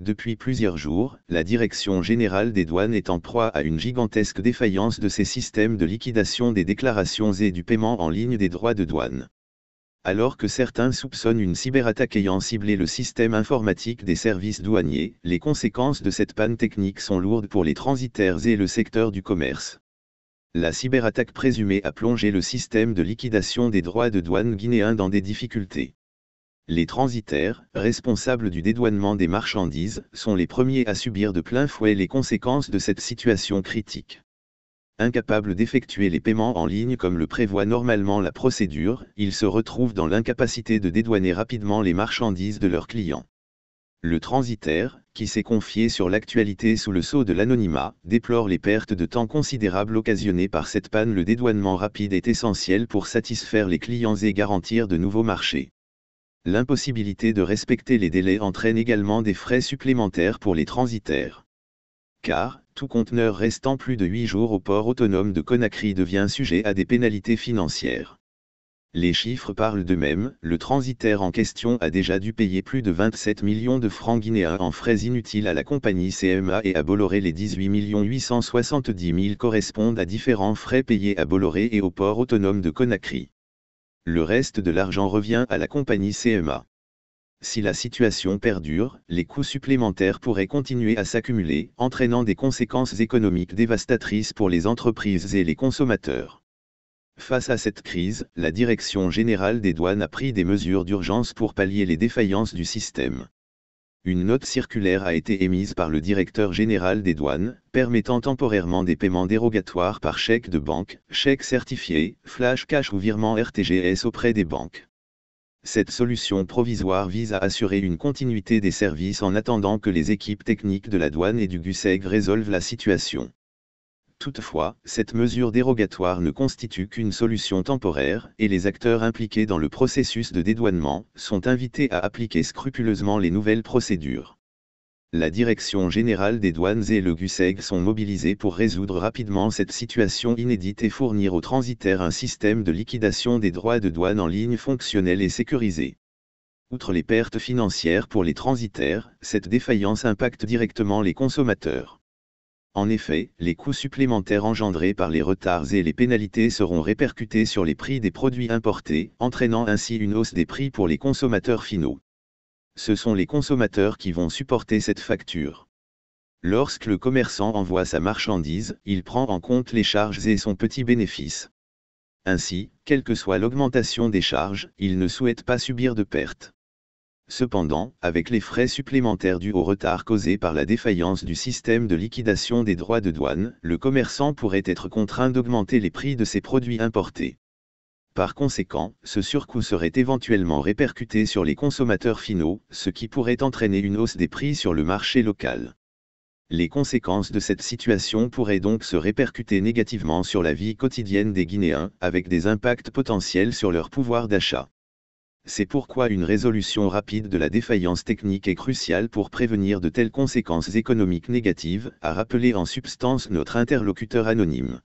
Depuis plusieurs jours, la Direction générale des douanes est en proie à une gigantesque défaillance de ses systèmes de liquidation des déclarations et du paiement en ligne des droits de douane. Alors que certains soupçonnent une cyberattaque ayant ciblé le système informatique des services douaniers, les conséquences de cette panne technique sont lourdes pour les transitaires et le secteur du commerce. La cyberattaque présumée a plongé le système de liquidation des droits de douane guinéen dans des difficultés les transitaires, responsables du dédouanement des marchandises, sont les premiers à subir de plein fouet les conséquences de cette situation critique. Incapables d'effectuer les paiements en ligne comme le prévoit normalement la procédure, ils se retrouvent dans l'incapacité de dédouaner rapidement les marchandises de leurs clients. Le transitaire, qui s'est confié sur l'actualité sous le sceau de l'anonymat, déplore les pertes de temps considérables occasionnées par cette panne. Le dédouanement rapide est essentiel pour satisfaire les clients et garantir de nouveaux marchés l'impossibilité de respecter les délais entraîne également des frais supplémentaires pour les transitaires. Car, tout conteneur restant plus de 8 jours au port autonome de Conakry devient sujet à des pénalités financières. Les chiffres parlent d'eux-mêmes, le transitaire en question a déjà dû payer plus de 27 millions de francs guinéens en frais inutiles à la compagnie CMA et à Bolloré les 18 870 000 correspondent à différents frais payés à Bolloré et au port autonome de Conakry le reste de l'argent revient à la compagnie CMA. Si la situation perdure, les coûts supplémentaires pourraient continuer à s'accumuler, entraînant des conséquences économiques dévastatrices pour les entreprises et les consommateurs. Face à cette crise, la Direction générale des douanes a pris des mesures d'urgence pour pallier les défaillances du système une note circulaire a été émise par le directeur général des douanes, permettant temporairement des paiements dérogatoires par chèque de banque, chèque certifié, flash cash ou virement RTGS auprès des banques. Cette solution provisoire vise à assurer une continuité des services en attendant que les équipes techniques de la douane et du GUSEG e résolvent la situation. Toutefois, cette mesure dérogatoire ne constitue qu'une solution temporaire, et les acteurs impliqués dans le processus de dédouanement sont invités à appliquer scrupuleusement les nouvelles procédures. La Direction générale des douanes et le GUSEG e sont mobilisés pour résoudre rapidement cette situation inédite et fournir aux transitaires un système de liquidation des droits de douane en ligne fonctionnel et sécurisé. Outre les pertes financières pour les transitaires, cette défaillance impacte directement les consommateurs. En effet, les coûts supplémentaires engendrés par les retards et les pénalités seront répercutés sur les prix des produits importés, entraînant ainsi une hausse des prix pour les consommateurs finaux. Ce sont les consommateurs qui vont supporter cette facture. Lorsque le commerçant envoie sa marchandise, il prend en compte les charges et son petit bénéfice. Ainsi, quelle que soit l'augmentation des charges, il ne souhaite pas subir de pertes cependant, avec les frais supplémentaires dus au retard causé par la défaillance du système de liquidation des droits de douane, le commerçant pourrait être contraint d'augmenter les prix de ses produits importés. Par conséquent, ce surcoût serait éventuellement répercuté sur les consommateurs finaux, ce qui pourrait entraîner une hausse des prix sur le marché local. Les conséquences de cette situation pourraient donc se répercuter négativement sur la vie quotidienne des Guinéens, avec des impacts potentiels sur leur pouvoir d'achat. C'est pourquoi une résolution rapide de la défaillance technique est cruciale pour prévenir de telles conséquences économiques négatives, a rappelé en substance notre interlocuteur anonyme.